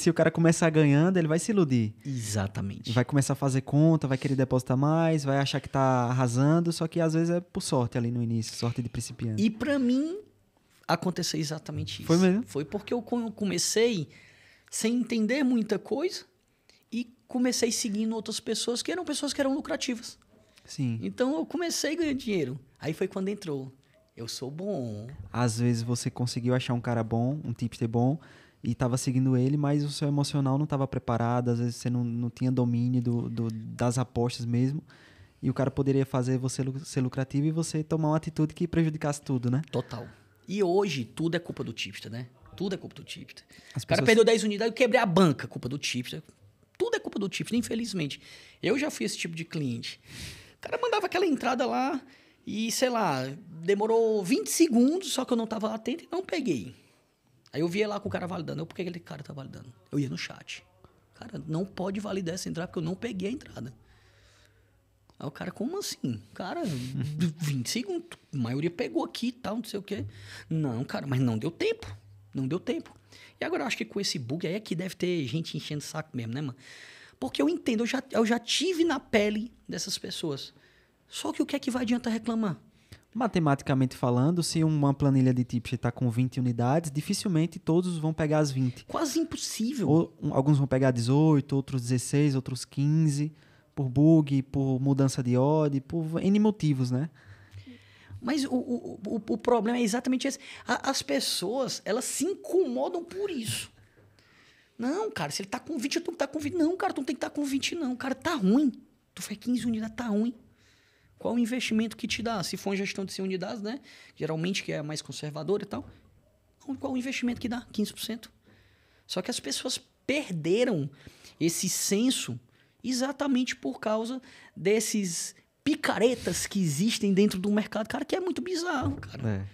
se o cara começar ganhando, ele vai se iludir. Exatamente. Vai começar a fazer conta, vai querer depositar mais, vai achar que tá arrasando, só que às vezes é por sorte ali no início, sorte de principiante. E para mim aconteceu exatamente isso. Foi mesmo? Foi porque eu comecei sem entender muita coisa e comecei seguindo outras pessoas que eram pessoas que eram lucrativas. Sim. Então eu comecei ganhando dinheiro. Aí foi quando entrou. Eu sou bom. Às vezes você conseguiu achar um cara bom, um tipster bom, e estava seguindo ele, mas o seu emocional não estava preparado, às vezes você não, não tinha domínio do, do, das apostas mesmo. E o cara poderia fazer você ser lucrativo e você tomar uma atitude que prejudicasse tudo, né? Total. E hoje tudo é culpa do tipster, né? Tudo é culpa do tipster. As o cara perdeu 10 unidades, eu quebrei a banca, culpa do tipster. Tudo é culpa do tipster, infelizmente. Eu já fui esse tipo de cliente. O cara mandava aquela entrada lá e, sei lá, demorou 20 segundos, só que eu não estava atento e não peguei. Aí eu via lá com o cara validando. Eu, por que aquele cara tá validando? Eu ia no chat. Cara, não pode validar essa entrada porque eu não peguei a entrada. Aí o cara, como assim? Cara, 20 segundos. A maioria pegou aqui e tal, não sei o quê. Não, cara, mas não deu tempo. Não deu tempo. E agora eu acho que com esse bug aí é que deve ter gente enchendo o saco mesmo, né, mano? Porque eu entendo, eu já, eu já tive na pele dessas pessoas. Só que o que é que vai adiantar reclamar? Matematicamente falando, se uma planilha de tipsheet está com 20 unidades, dificilmente todos vão pegar as 20. Quase impossível. Ou, um, alguns vão pegar 18, outros 16, outros 15, por bug, por mudança de ordem, por N motivos, né? Mas o, o, o, o problema é exatamente esse. A, as pessoas, elas se incomodam por isso. Não, cara, se ele tá com 20, eu tenho que estar tá com 20. Não, cara, tu não tem que estar tá com 20, não. Cara, tá ruim. Tu faz 15 unidades, tá ruim. Qual o investimento que te dá? Se for gestão de unidades, né? Geralmente que é mais conservadora e tal. Qual o investimento que dá? 15%. Só que as pessoas perderam esse senso exatamente por causa desses picaretas que existem dentro do mercado, cara, que é muito bizarro, cara. É.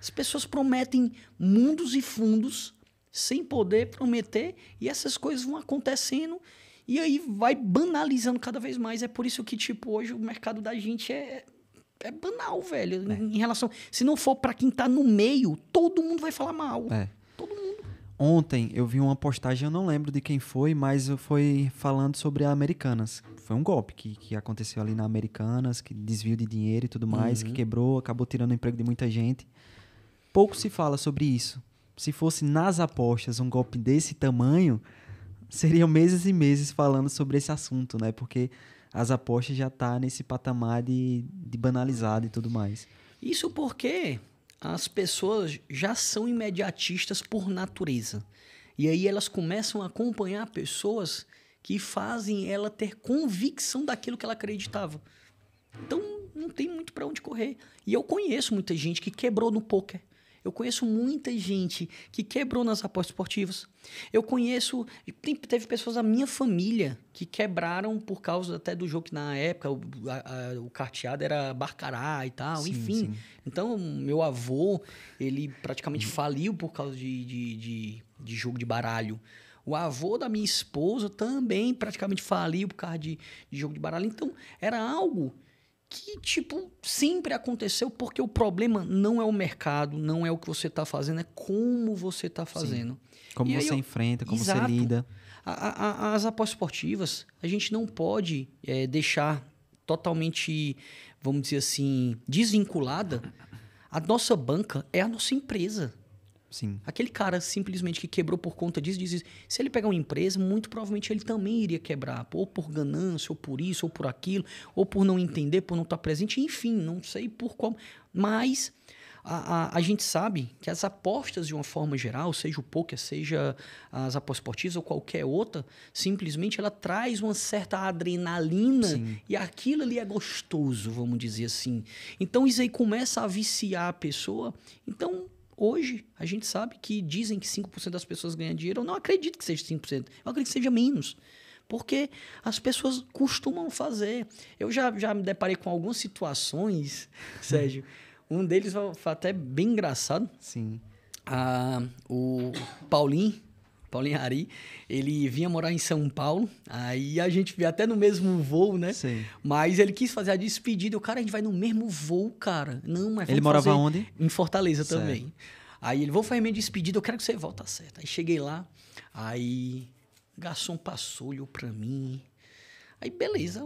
As pessoas prometem mundos e fundos sem poder prometer e essas coisas vão acontecendo e aí vai banalizando cada vez mais. É por isso que, tipo, hoje o mercado da gente é, é banal, velho. É. Em relação. Se não for para quem tá no meio, todo mundo vai falar mal. É. Todo mundo. Ontem eu vi uma postagem, eu não lembro de quem foi, mas foi falando sobre a Americanas. Foi um golpe que, que aconteceu ali na Americanas, que desvio de dinheiro e tudo mais, uhum. que quebrou, acabou tirando o emprego de muita gente. Pouco se fala sobre isso. Se fosse nas apostas um golpe desse tamanho, seriam meses e meses falando sobre esse assunto, né? Porque as apostas já tá nesse patamar de, de banalizado e tudo mais. Isso porque as pessoas já são imediatistas por natureza. E aí elas começam a acompanhar pessoas que fazem ela ter convicção daquilo que ela acreditava. Então não tem muito para onde correr. E eu conheço muita gente que quebrou no poker. Eu conheço muita gente que quebrou nas apostas esportivas. Eu conheço. teve pessoas da minha família que quebraram por causa até do jogo que na época o, a, a, o carteado era Barcará e tal, sim, enfim. Sim. Então, meu avô, ele praticamente faliu por causa de, de, de, de jogo de baralho. O avô da minha esposa também praticamente faliu por causa de, de jogo de baralho. Então, era algo que, tipo, sempre aconteceu, porque o problema não é o mercado, não é o que você está fazendo, é como você está fazendo. Sim. Como e você eu... enfrenta, como Exato. você lida. A, a, as apostas esportivas, a gente não pode é, deixar totalmente, vamos dizer assim, desvinculada. A nossa banca é a nossa empresa. Sim. Aquele cara simplesmente que quebrou por conta disso, diz se ele pegar uma empresa, muito provavelmente ele também iria quebrar, ou por ganância, ou por isso, ou por aquilo, ou por não entender, por não estar presente, enfim, não sei por qual. Mas a, a, a, gente sabe que as apostas, de uma forma geral, seja o poker, seja as apostas esportivas ou qualquer outra, simplesmente ela traz uma certa adrenalina Sim. e aquilo ali é gostoso, vamos dizer assim. Então isso aí começa a viciar a pessoa. Então Hoje, a gente sabe que dizem que 5% das pessoas ganham dinheiro. Eu não acredito que seja 5%. Eu acredito que seja menos. Porque as pessoas costumam fazer. Eu já, já me deparei com algumas situações, Sérgio. um deles foi até bem engraçado. Sim. Ah, o Paulinho Paulinho Ari, ele vinha morar em São Paulo, aí a gente via até no mesmo voo, né? Sim. Mas ele quis fazer a despedida, o cara, a gente vai no mesmo voo, cara. Não, mas Ele morava fazer... onde? Em Fortaleza certo. também. Aí ele, vou fazer minha despedida, eu quero que você volte certo? Aí cheguei lá, aí garçom passou, olhou pra mim. Aí beleza,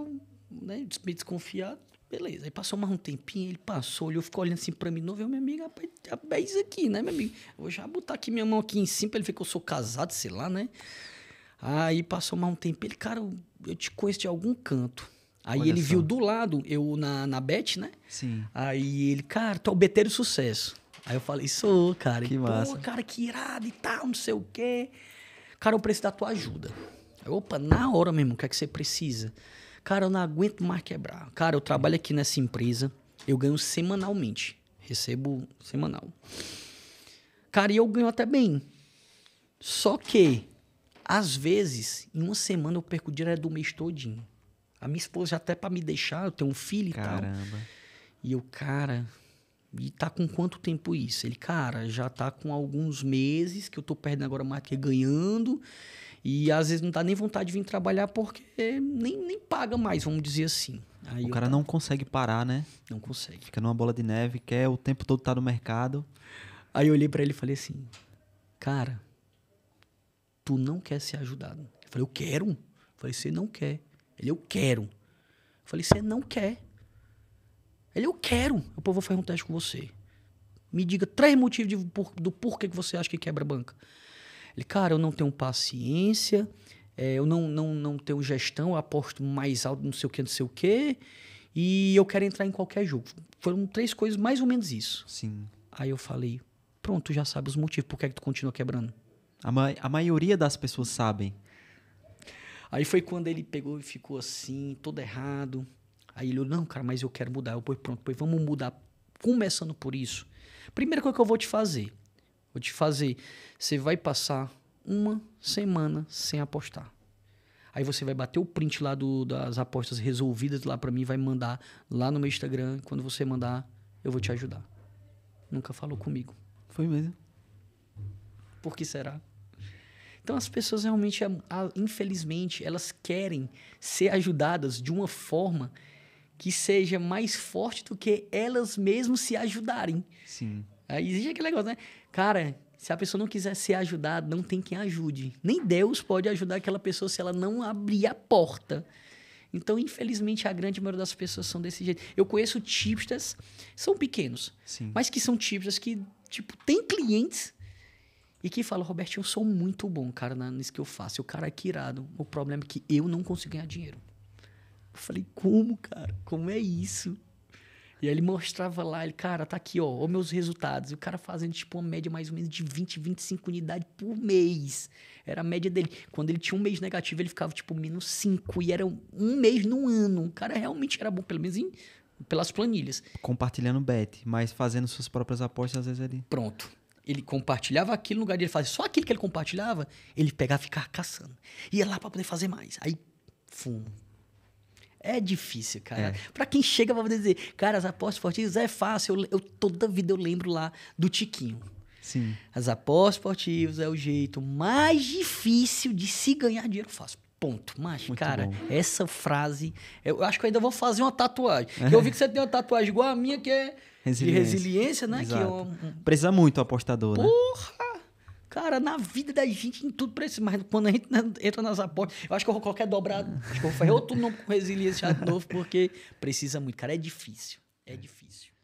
né? Meio desconfiado. Beleza, aí passou mais um tempinho, ele passou, olhou, ficou olhando assim pra mim, novo, eu, meu amigo, rapaz, é isso aqui, né, meu amigo? Eu vou já botar aqui minha mão aqui em cima pra ele ver que eu sou casado, sei lá, né? Aí passou mais um tempo, ele, cara, eu te conheço de algum canto. Aí Olha ele só. viu do lado, eu na, na Bet, né? Sim. Aí ele, cara, tu é o Beteiro Sucesso. Aí eu falei, sou, cara. Que massa. Pô, cara, que irado e tal, não sei o quê. Cara, eu preciso da tua ajuda. Aí, opa, na hora mesmo, o que é que você precisa? Cara, eu não aguento mais quebrar. Cara, eu trabalho aqui nessa empresa, eu ganho semanalmente. Recebo semanal. Cara, e eu ganho até bem. Só que, às vezes, em uma semana eu perco o dinheiro do mês todinho. A minha esposa já até para me deixar, eu tenho um filho e Caramba. tal. E eu, cara, e tá com quanto tempo isso? Ele, cara, já tá com alguns meses que eu tô perdendo agora mais que ganhando. E às vezes não dá nem vontade de vir trabalhar porque nem, nem paga mais, vamos dizer assim. Aí o cara tava... Tá não consegue parar, né? Não consegue. Fica numa bola de neve, quer o tempo todo tá no mercado. Aí eu olhei para ele e falei assim: "Cara, tu não quer ser ajudado". Eu falei: "Eu quero". Eu falei: "Você não quer". Ele: "Eu quero". Eu falei: "Você não quer". Ele: "Eu quero". Eu pô, vou fazer um teste com você. Me diga três motivos de, por, do porquê que você acha que quebra banca. Ele, cara, eu não tenho paciência, é, eu não, não, não tenho gestão, eu aposto mais alto, não sei o que, não sei o que, e eu quero entrar em qualquer jogo. Foram três coisas, mais ou menos isso. Sim. Aí eu falei, pronto, tu já sabe os motivos, por que, é que tu continua quebrando? A, ma a maioria das pessoas sabem. Aí foi quando ele pegou e ficou assim, todo errado. Aí ele, não, cara, mas eu quero mudar. Eu, pois pronto, pois vamos mudar, começando por isso. Primeira coisa que eu vou te fazer, Vou te fazer. Você vai passar uma semana sem apostar. Aí você vai bater o print lá do, das apostas resolvidas lá para mim, vai mandar lá no meu Instagram. Quando você mandar, eu vou te ajudar. Nunca falou comigo. Foi mesmo. Por que será? Então as pessoas realmente, infelizmente, elas querem ser ajudadas de uma forma que seja mais forte do que elas mesmas se ajudarem. Sim. Aí é, existe aquele negócio, né? Cara, se a pessoa não quiser ser ajudada, não tem quem ajude. Nem Deus pode ajudar aquela pessoa se ela não abrir a porta. Então, infelizmente, a grande maioria das pessoas são desse jeito. Eu conheço tipsters, são pequenos, Sim. mas que são tipsters que, tipo, tem clientes e que falam, Robertinho, eu sou muito bom, cara, nisso que eu faço. O cara é que irado. O problema é que eu não consigo ganhar dinheiro. Eu falei, como, cara? Como é isso? E aí ele mostrava lá, ele, cara, tá aqui, ó, os meus resultados. E o cara fazendo, tipo, uma média mais ou menos de 20, 25 unidades por mês. Era a média dele. Quando ele tinha um mês negativo, ele ficava, tipo, menos 5. E era um mês no ano. O cara realmente era bom, pelo menos em, pelas planilhas. Compartilhando bet, mas fazendo suas próprias apostas, às vezes, ali. Pronto ele compartilhava aquilo no lugar dele de fazer só aquilo que ele compartilhava, ele pegava e ficava caçando. Ia lá para poder fazer mais. Aí, fumo, é difícil, cara. É. Para quem chega pra dizer, cara, as apostas esportivas é fácil. Eu, eu, toda vida eu lembro lá do Tiquinho. Sim. As apostas esportivas é o jeito mais difícil de se ganhar dinheiro fácil. Ponto. Mas, Muito cara, bom. essa frase. Eu acho que eu ainda vou fazer uma tatuagem. É. Eu vi que você tem uma tatuagem igual a minha, que é resiliência. de resiliência, né? É Exato. Que eu... Precisa muito apostador, Porra! né? Porra! Cara, na vida da gente, em tudo precisa. Mas quando a gente entra nas apostas, eu acho que eu vou qualquer dobrado. acho que eu vou fazer outro nome com resiliência de novo, porque precisa muito. Cara, é difícil. É difícil.